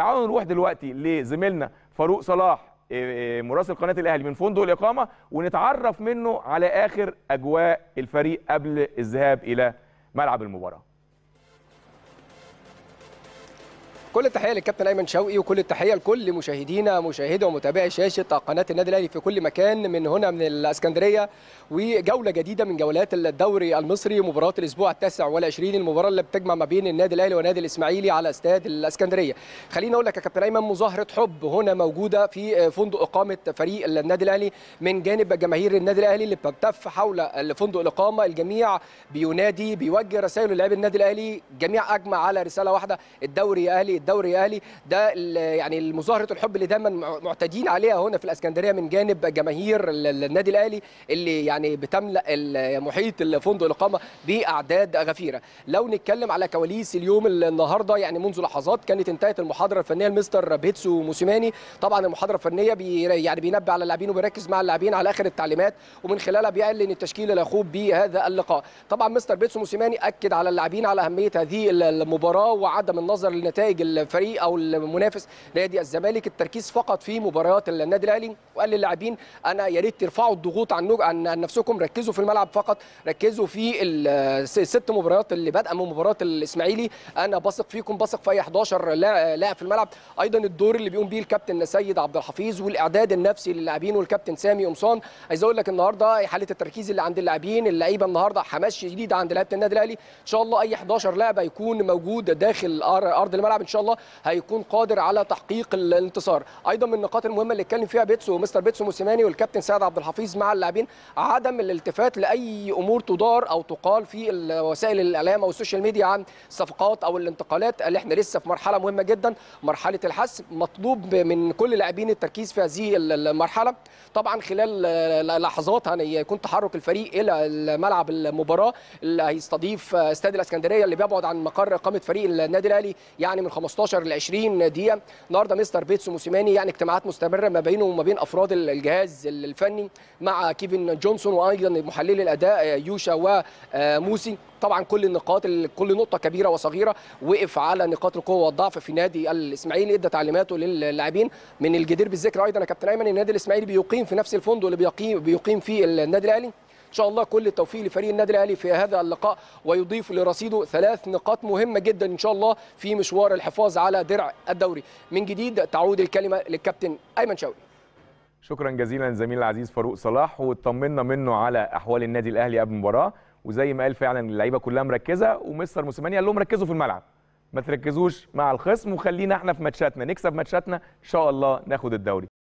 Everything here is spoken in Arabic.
تعالوا نروح دلوقتي لزميلنا فاروق صلاح آه، آه، مراسل قناه الاهلي من فندق الاقامه ونتعرف منه على اخر اجواء الفريق قبل الذهاب الى ملعب المباراه كل التحيه للكابتن ايمن شوقي وكل التحيه لكل مشاهدينا مشاهدي ومتابعي شاشه قناه النادي الاهلي في كل مكان من هنا من الاسكندريه وجوله جديده من جولات الدوري المصري مباراه الاسبوع التاسع والعشرين المباراه اللي بتجمع ما بين النادي الاهلي ونادي الاسماعيلي على استاد الاسكندريه خليني اقول لك يا كابتن ايمن مظاهره حب هنا موجوده في فندق اقامه فريق النادي الاهلي من جانب جماهير النادي الاهلي اللي بتلتف حول فندق الاقامه الجميع بينادي بيوجه رسائل للاعبي النادي الاهلي الجميع اجمع على رساله واحده الدوري اهلي الدوري الاهلي ده يعني مظاهره الحب اللي دايما معتدين عليها هنا في الاسكندريه من جانب جماهير النادي الاهلي اللي يعني بتملا محيط الفندق الاقامه باعداد غفيره لو نتكلم على كواليس اليوم النهارده يعني منذ لحظات كانت انتهت المحاضره الفنيه لمستر بيتسو موسيماني طبعا المحاضره الفنيه بي يعني بينبه على اللاعبين وبيركز مع اللاعبين على اخر التعليمات ومن خلالها بيعلن التشكيل الاخوب بهذا اللقاء طبعا مستر بيتسو موسيماني اكد على اللاعبين على اهميه هذه المباراه وعدم النظر للنتائج الفريق او المنافس نادي الزمالك التركيز فقط في مباريات النادي الاهلي وقال للاعبين انا يا ريت ترفعوا الضغوط عن, عن نفسكم ركزوا في الملعب فقط ركزوا في الست مباريات اللي بادئه من مباراه الاسماعيلي انا بثق فيكم بثق في اي 11 لاعب في الملعب ايضا الدور اللي بيقوم بيه الكابتن سيد عبد الحفيظ والاعداد النفسي للاعبين والكابتن سامي قمصان عايز اقول لك النهارده حاله التركيز اللي عند اللاعبين اللعيبه النهارده حماس شديد عند لعيبه النادي الاهلي ان شاء الله اي 11 لاعب هيكون موجود داخل ارض الملعب ان شاء شاء الله هيكون قادر على تحقيق الانتصار ايضا من النقاط المهمه اللي اتكلم فيها بيتسو مستر بيتسو موسيماني والكابتن سعد عبد الحفيظ مع اللاعبين عدم الالتفات لاي امور تدار او تقال في وسائل الاعلام او السوشيال ميديا عن الصفقات او الانتقالات اللي احنا لسه في مرحله مهمه جدا مرحله الحسم مطلوب من كل اللاعبين التركيز في هذه المرحله طبعا خلال لحظات هيكون تحرك الفريق الى ملعب المباراه اللي هيستضيف استاد الاسكندريه اللي بيبعد عن مقر اقامه فريق النادي الاهلي يعني من 15 15 ل 20 دقيقه النهارده مستر بيتس وموسيماني يعني اجتماعات مستمره ما بينه وما بين افراد الجهاز الفني مع كيفن جونسون وايضا محلل الاداء يوشا وموسي آه، طبعا كل النقاط كل نقطه كبيره وصغيره وقف على نقاط القوه والضعف في نادي الاسماعيلي ادى تعليماته للاعبين من الجدير بالذكر ايضا يا كابتن ايمن النادي الاسماعيلي بيقيم في نفس الفندق اللي بيقيم بيقيم فيه النادي الاهلي ان شاء الله كل التوفيق لفريق النادي الاهلي في هذا اللقاء ويضيف لرصيده ثلاث نقاط مهمه جدا ان شاء الله في مشوار الحفاظ على درع الدوري من جديد تعود الكلمه للكابتن ايمن شوقي شكرا جزيلا زميل العزيز فاروق صلاح واطمنا منه على احوال النادي الاهلي قبل المباراه وزي ما قال فعلا اللعيبه كلها مركزه ومستر موسيماني قال لهم ركزوا في الملعب ما تركزوش مع الخصم وخلينا احنا في ماتشاتنا نكسب ماتشاتنا ان شاء الله ناخد الدوري